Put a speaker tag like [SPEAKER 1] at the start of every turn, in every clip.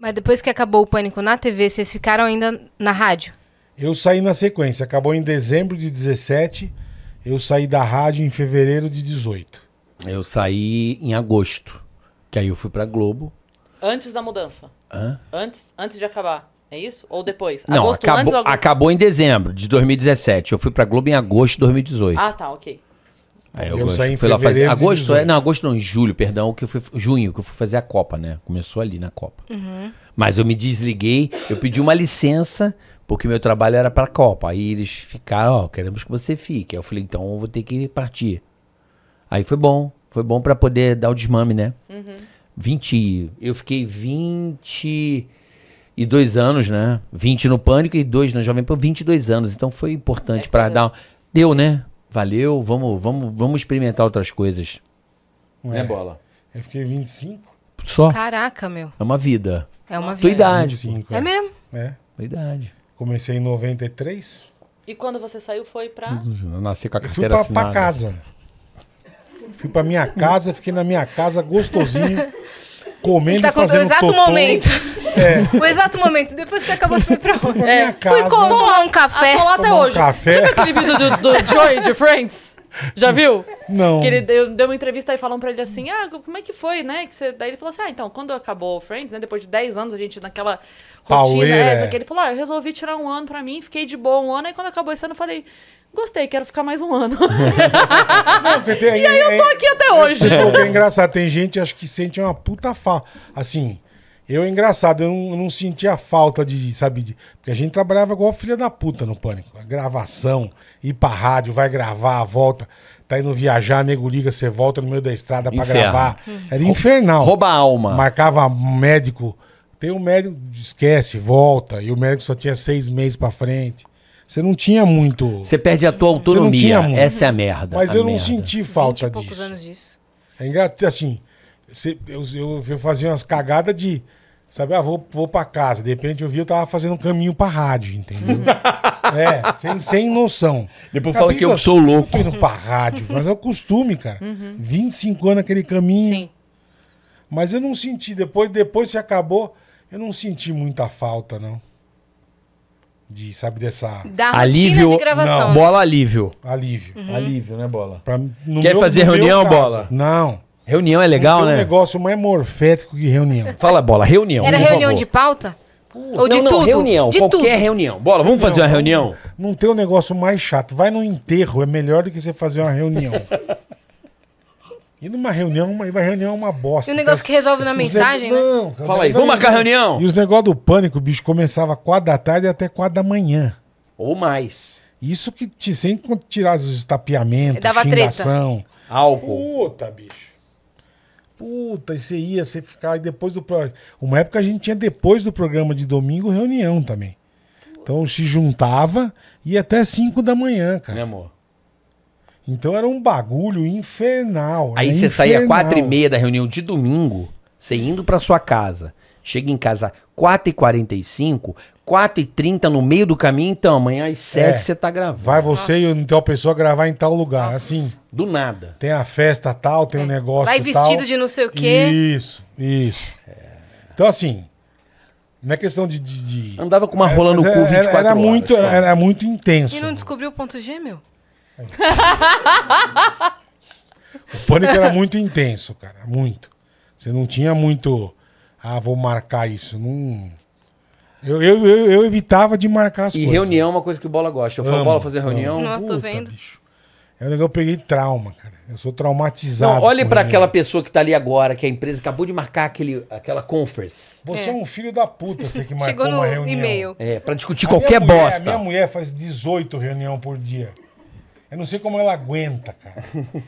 [SPEAKER 1] Mas depois que acabou o pânico na TV, vocês ficaram ainda na rádio?
[SPEAKER 2] Eu saí na sequência. Acabou em dezembro de 17. Eu saí da rádio em fevereiro de 18.
[SPEAKER 1] Eu saí em agosto. Que aí eu fui pra Globo. Antes da mudança? Hã? Antes, antes de acabar. É isso? Ou depois? Não, agosto, acabou, antes ou agosto? acabou em dezembro de 2017. Eu fui pra Globo em agosto de 2018. Ah, tá, ok. É, eu agosto. saí em fevereiro Agosto, é, não, agosto não, em julho, perdão, que eu fui, junho, que eu fui fazer a Copa, né? Começou ali na Copa. Uhum. Mas eu me desliguei, eu pedi uma licença, porque meu trabalho era para a Copa. Aí eles ficaram, ó, oh, queremos que você fique. Aí eu falei, então eu vou ter que partir. Aí foi bom, foi bom para poder dar o desmame, né? Uhum. 20, eu fiquei 20 e dois anos, né? 20 no Pânico e dois na Jovem Pan, 22 anos. Então foi importante é para dar. Deu, né? valeu, vamos, vamos, vamos experimentar outras coisas.
[SPEAKER 2] é. é bola? Eu fiquei 25.
[SPEAKER 1] Só? Caraca, meu. É uma vida. É uma vida. Tua idade. 25, é. é mesmo?
[SPEAKER 2] É. Tua idade. Comecei em 93.
[SPEAKER 1] E quando você saiu foi pra. Eu nasci com a carteira eu fui pra, pra
[SPEAKER 2] casa. Fui pra minha casa, fiquei na minha casa gostosinho. comendo, tá fazendo exato totô, momento. É.
[SPEAKER 1] O exato momento, depois que acabou, você foi pra onde? É. Fui com, tomar um café. Tô lá até hoje. Um café. Sabe aquele vídeo do, do Joey de Friends?
[SPEAKER 2] Já viu? Não. Que ele
[SPEAKER 1] deu, deu uma entrevista e falam pra ele assim: Ah, como é que foi, né? Que você... Daí ele falou assim: Ah, então, quando acabou o Friends, né? Depois de 10 anos, a gente naquela
[SPEAKER 2] rotina, essa, é, que ele
[SPEAKER 1] falou: Ah, eu resolvi tirar um ano pra mim, fiquei de boa um ano, e quando acabou esse ano, eu falei. Gostei, quero ficar mais um ano. Não,
[SPEAKER 2] tem, e aí é, eu tô é, aqui até é, hoje. É, é engraçado, tem gente acho que sente uma puta fa... Assim, eu, engraçado, eu não, não sentia falta de, sabe, de, porque a gente trabalhava igual filha da puta no Pânico. A gravação, ir pra rádio, vai gravar, volta, tá indo viajar, nego liga, você volta no meio da estrada pra gravar. Uhum. Era infernal. Rouba a alma. Marcava médico, tem um médico, esquece, volta, e o médico só tinha seis meses pra frente. Você não tinha
[SPEAKER 1] muito. Você perde a tua autonomia. Essa é a merda. Mas a eu merda. não
[SPEAKER 2] senti falta disso. poucos anos disso. É engraçado, assim, você, eu, eu, eu fazia umas cagadas de Sabe, ah, vou, vou pra casa. De repente eu vi, eu tava fazendo um caminho pra rádio, entendeu?
[SPEAKER 1] é, sem,
[SPEAKER 2] sem noção. Depois fala que eu sou louco. Eu tô indo pra rádio, mas é o costume, cara. Uhum. 25 anos aquele caminho. Sim. Mas eu não senti, depois, depois se acabou, eu não senti muita falta, não. De, sabe, dessa. Da alívio, de gravação. Não. Bola alívio. Alívio. Uhum. Alívio, né, bola? Pra, Quer meu, fazer reunião, bola? Não. Reunião é legal, né? um negócio mais morfético que reunião. Fala bola, reunião. Era reunião favor. de
[SPEAKER 1] pauta? Ou não, de não, tudo? reunião, de qualquer tudo. reunião. Bola, vamos fazer uma reunião?
[SPEAKER 2] Não tem um negócio mais chato. Vai no enterro, é melhor do que você fazer uma reunião. E numa reunião, uma, reunião é uma bosta. E o negócio que resolve na mensagem, né? Não, Fala aí, vamos marcar a reunião? E os negócios do pânico, bicho, começava quatro da tarde até quatro da manhã.
[SPEAKER 1] Ou mais.
[SPEAKER 2] Isso que te, sem tirar os estapeamentos, Dava treta.
[SPEAKER 1] Álcool.
[SPEAKER 2] Puta, bicho. Puta, e você ia, você ficava e depois do programa. Uma época a gente tinha depois do programa de domingo reunião também. Então se juntava e até 5 da manhã, cara. Meu né, amor? Então era um bagulho infernal. Aí você saía quatro e meia
[SPEAKER 1] da reunião de domingo, você indo para sua casa. Chega em casa 4h45, 4h30, no meio do caminho, então, amanhã às 7 é. você é, tá gravando.
[SPEAKER 2] Vai você Nossa. e então tal pessoa gravar em tal lugar, Nossa. assim. Do nada. Tem a festa tal, tem é. um negócio Vai vestido tal. de não sei o quê. Isso, isso. É. Então, assim, não é questão de... de, de... Andava com uma é, rola no é, cu 24 era, era horas. Muito, era, era, muito intenso.
[SPEAKER 1] E não descobriu o ponto g meu
[SPEAKER 2] o pânico era muito intenso, cara, muito. Você não tinha muito... Ah, vou marcar isso. Não... Eu, eu, eu, eu evitava de marcar as e coisas. E
[SPEAKER 1] reunião é uma coisa que o Bola gosta. Eu falo, Bola, fazer reunião. Não, Puta, tô
[SPEAKER 2] vendo. Bicho. É um negócio que eu peguei trauma, cara. Eu sou traumatizado. Não, olhe para aquela
[SPEAKER 1] pessoa que está ali agora, que é a empresa acabou de marcar aquele, aquela conference. Você é.
[SPEAKER 2] é um filho da puta, você que marcou Chegou no uma reunião. e-mail. É, para discutir a qualquer mulher, bosta. minha mulher faz 18 reunião por dia. Eu não sei como ela aguenta, cara.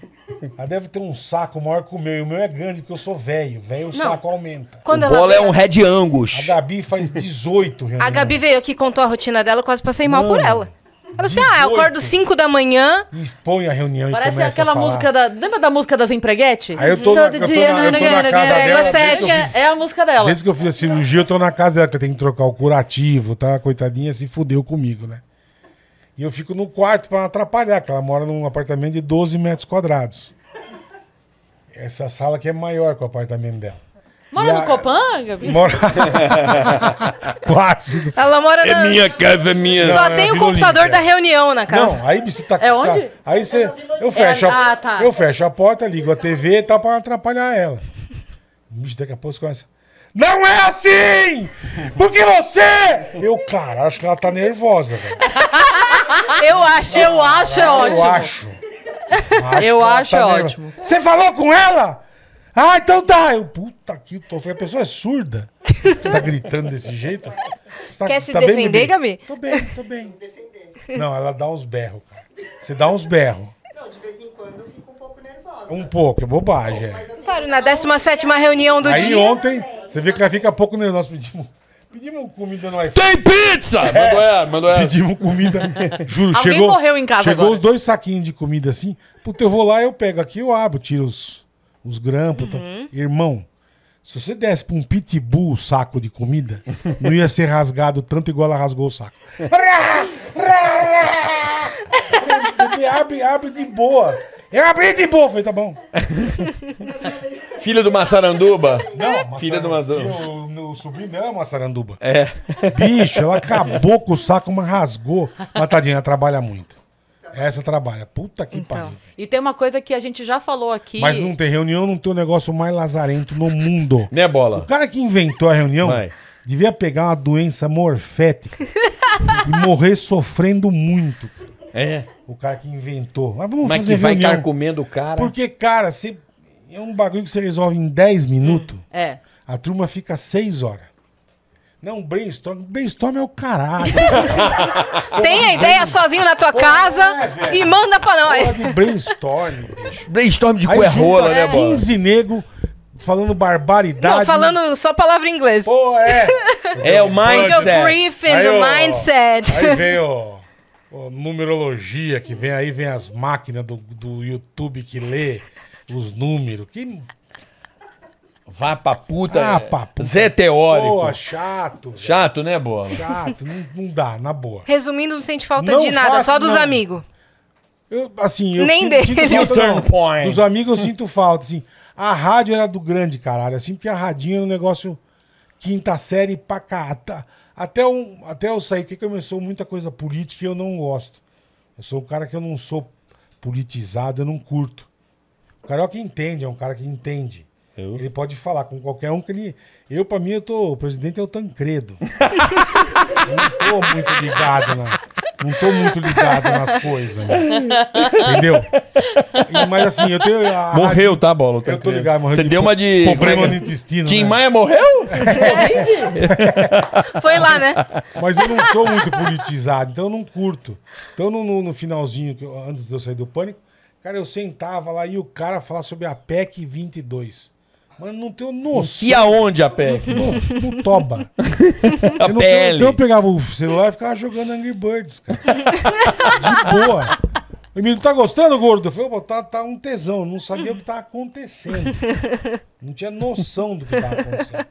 [SPEAKER 2] Ela deve ter um saco maior que o meu. E o meu é grande, porque eu sou velho. Velho, o saco aumenta. Quando o ela bola é um Red Angus. A Gabi faz 18 reuniões. A Gabi
[SPEAKER 1] veio aqui, contou a rotina dela, eu quase passei mal por ela. Ela disse, ah, eu acordo 5 da manhã. E
[SPEAKER 2] põe a reunião e Parece aquela a falar. música
[SPEAKER 1] da. Lembra da música das empreguetes? Aí eu tô na- eu tô na- é eu tô na casa dela, fiz- É a música dela. Desde
[SPEAKER 2] que eu fiz a cirurgia, eu tô na casa dela, que eu tenho que trocar o curativo, tá? Coitadinha se fudeu comigo, né? E eu fico no quarto para atrapalhar, que ela mora num apartamento de 12 metros quadrados. Essa sala que é maior que o apartamento dela.
[SPEAKER 1] Mora no Copan, Gabi? Mora.
[SPEAKER 2] Quase.
[SPEAKER 1] Ela mora é na. É minha casa, é minha. Só tem o computador Olímpia. da reunião na casa. Não,
[SPEAKER 2] aí você tá. É tá- onde? Aí você. É eu fecho, é, a... Ah, tá. eu fecho a porta, ligo a TV e tá tal, pra atrapalhar ela. Bicho, daqui a pouco você começa. Não é assim! Porque você. Eu, cara, acho que ela tá nervosa, velho.
[SPEAKER 1] Eu acho. Eu acho é ótimo. Eu acho. acho
[SPEAKER 2] eu acho tá é ótimo. Nervosa. Você falou com ela? Ah, então tá. Eu, puta que tô. A pessoa é surda. Você tá gritando desse jeito? Tá, Quer se tá defender, bem, Gabi? Tô bem, tô bem. Não, ela dá uns berros, cara. Você dá uns berros. Não, de vez em quando eu fico um pouco nervosa. Um pouco, é bobagem. Um é. pouco,
[SPEAKER 1] Claro, na 17 reunião do Aí dia. Aí ontem,
[SPEAKER 2] você vê que ela fica pouco nervosa. Pedimos Pedimos comida
[SPEAKER 1] no iPhone. Tem pizza! É. Mandou ela, é, mandou ela. É. Pedimos comida.
[SPEAKER 2] Juro, Alguém chegou. morreu em casa Chegou agora. os dois saquinhos de comida assim. Puta, eu vou lá, eu pego aqui, eu abro, tiro os, os grampos. Tá? Uhum. Irmão, se você desse pra um pitbull o saco de comida, não ia ser rasgado tanto igual ela rasgou o saco. Ele abre, abre de boa. Eu abri de boa. Falei, tá bom.
[SPEAKER 1] Filha do Massaranduba? Não, Filha do Massaranduba. O meu
[SPEAKER 2] sobrinho é uma Massaranduba. É. Bicho, ela acabou com o saco, mas rasgou. Mas tadinha, ela trabalha muito. Essa trabalha. Puta que então,
[SPEAKER 1] pariu. E tem uma coisa que a gente já falou aqui. Mas não
[SPEAKER 2] tem reunião, não tem o um negócio mais lazarento no mundo. Né, bola? O cara que inventou a reunião Vai. devia pegar uma doença morfética e morrer sofrendo muito. É. O cara que inventou. Mas vamos Mas fazer que vai reunião. carcomendo tá o cara. Porque, cara, se é um bagulho que você resolve em 10 minutos. Hum, é. A turma fica 6 horas. Não, brainstorm. Brainstorm é o caralho.
[SPEAKER 1] Tem a ideia sozinho na tua Porra, casa é, e manda pra nós. Porra
[SPEAKER 2] de brainstorm, bicho. Brainstorm de cu é rola, né, bola? 15 nego falando barbaridade. Não, falando
[SPEAKER 1] só palavra em inglês. Pô, é.
[SPEAKER 2] é o mindset. O briefing, o mindset. Aí veio oh, numerologia que vem aí, vem as máquinas do, do YouTube que lê os números. Que Vá pra puta. Ah, é, pra puta. Zé Teórico. Boa,
[SPEAKER 1] chato.
[SPEAKER 2] Chato, né, boa Chato, não, não, dá, na boa.
[SPEAKER 1] Resumindo, não sente falta não de nada, faço, só dos amigos. Eu,
[SPEAKER 2] assim, eu Nem sinto, Sinto falta, point. Dos amigos eu sinto falta, assim. A rádio era do grande caralho, assim, porque a radinha era é um negócio quinta série pra cá. Até, um, até eu sair, que começou muita coisa política e eu não gosto. Eu sou o cara que eu não sou politizado, eu não curto. O Carioca entende, é um cara que entende. Eu? Ele pode falar com qualquer um que ele. Eu, pra mim, eu tô. O presidente é o Tancredo. eu não tô muito ligado, né? não tô muito ligado nas coisas. Né? Entendeu? E, mas assim, eu tenho. A, morreu, a, tá, Bola? Eu tô ligado, morreu. Você de deu uma de. Problema é é? no intestino.
[SPEAKER 1] Tim né? Maia morreu?
[SPEAKER 2] Foi lá, né? Mas eu não sou muito politizado, então eu não curto. Então no, no, no finalzinho, antes de eu sair do pânico, cara, eu sentava lá e o cara falava sobre a PEC 22. Mas não tenho noção. E
[SPEAKER 1] aonde a Peg No, no toba.
[SPEAKER 2] a eu não, Então eu pegava o celular e ficava jogando Angry Birds, cara. De boa. O menino tá gostando, gordo? Eu falei, tá, tá um tesão. Eu não sabia o que tava acontecendo. Não tinha noção do que tava acontecendo.